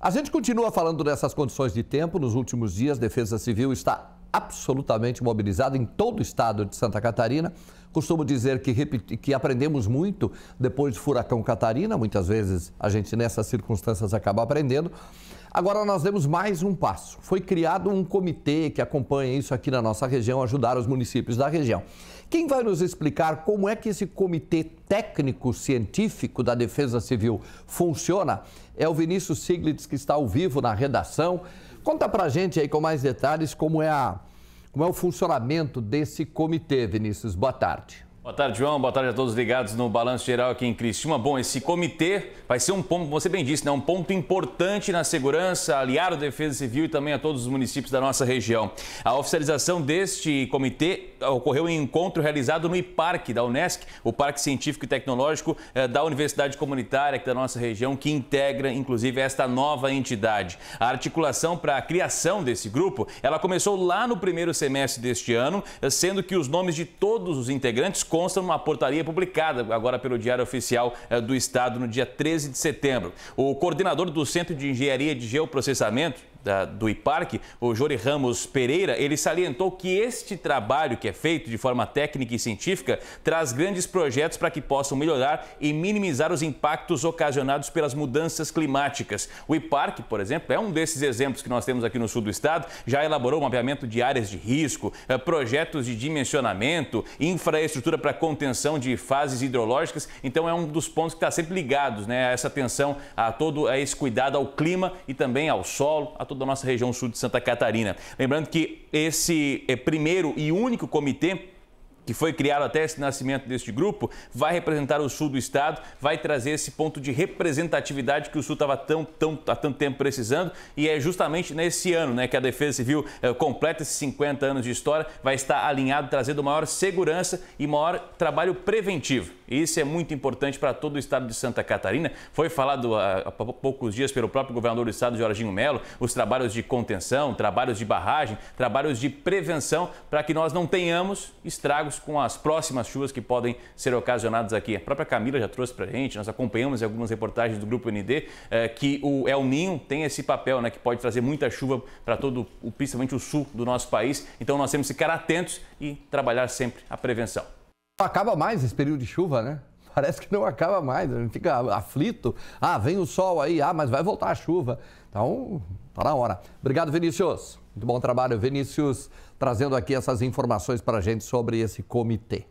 A gente continua falando dessas condições de tempo. Nos últimos dias, Defesa Civil está absolutamente mobilizado em todo o estado de Santa Catarina. Costumo dizer que, que aprendemos muito depois do furacão Catarina, muitas vezes a gente nessas circunstâncias acaba aprendendo. Agora nós demos mais um passo. Foi criado um comitê que acompanha isso aqui na nossa região, ajudar os municípios da região. Quem vai nos explicar como é que esse comitê técnico científico da Defesa Civil funciona é o Vinícius Siglitz, que está ao vivo na redação. Conta pra gente aí com mais detalhes como é, a, como é o funcionamento desse comitê, Vinícius. Boa tarde. Boa tarde, João. Boa tarde a todos ligados no Balanço Geral aqui em Criciúma. Bom, esse comitê vai ser um ponto, você bem disse, né? um ponto importante na segurança, aliado à Defesa Civil e também a todos os municípios da nossa região. A oficialização deste comitê ocorreu um encontro realizado no IPARC da Unesc, o Parque Científico e Tecnológico eh, da Universidade Comunitária aqui é da nossa região, que integra inclusive esta nova entidade. A articulação para a criação desse grupo, ela começou lá no primeiro semestre deste ano, eh, sendo que os nomes de todos os integrantes constam numa portaria publicada agora pelo Diário Oficial eh, do Estado no dia 13 de setembro. O coordenador do Centro de Engenharia de Geoprocessamento da, do IPARC, o Jori Ramos Pereira, ele salientou que este trabalho que é feito de forma técnica e científica traz grandes projetos para que possam melhorar e minimizar os impactos ocasionados pelas mudanças climáticas. O IPARC, por exemplo, é um desses exemplos que nós temos aqui no sul do estado, já elaborou um mapeamento de áreas de risco, eh, projetos de dimensionamento, infraestrutura para contenção de fases hidrológicas, então é um dos pontos que está sempre ligados né, a essa atenção, a todo esse cuidado ao clima e também ao solo, a toda a nossa região sul de Santa Catarina. Lembrando que esse eh, primeiro e único comitê que foi criado até esse nascimento deste grupo, vai representar o sul do estado, vai trazer esse ponto de representatividade que o sul estava tão, tão, há tanto tempo precisando. E é justamente nesse ano né, que a Defesa Civil eh, completa esses 50 anos de história, vai estar alinhado, trazendo maior segurança e maior trabalho preventivo. E isso é muito importante para todo o estado de Santa Catarina. Foi falado há, há poucos dias pelo próprio governador do estado, Jorginho Melo, os trabalhos de contenção, trabalhos de barragem, trabalhos de prevenção, para que nós não tenhamos estragos com as próximas chuvas que podem ser ocasionadas aqui. A própria Camila já trouxe para a gente, nós acompanhamos em algumas reportagens do Grupo ND eh, que o El Ninho tem esse papel, né, que pode trazer muita chuva para todo, principalmente o sul do nosso país. Então nós temos que ficar atentos e trabalhar sempre a prevenção. Acaba mais esse período de chuva, né? Parece que não acaba mais, a né? gente fica aflito. Ah, vem o sol aí, ah, mas vai voltar a chuva. Então, tá na hora. Obrigado, Vinícius. Muito bom trabalho, Vinícius, trazendo aqui essas informações para a gente sobre esse comitê.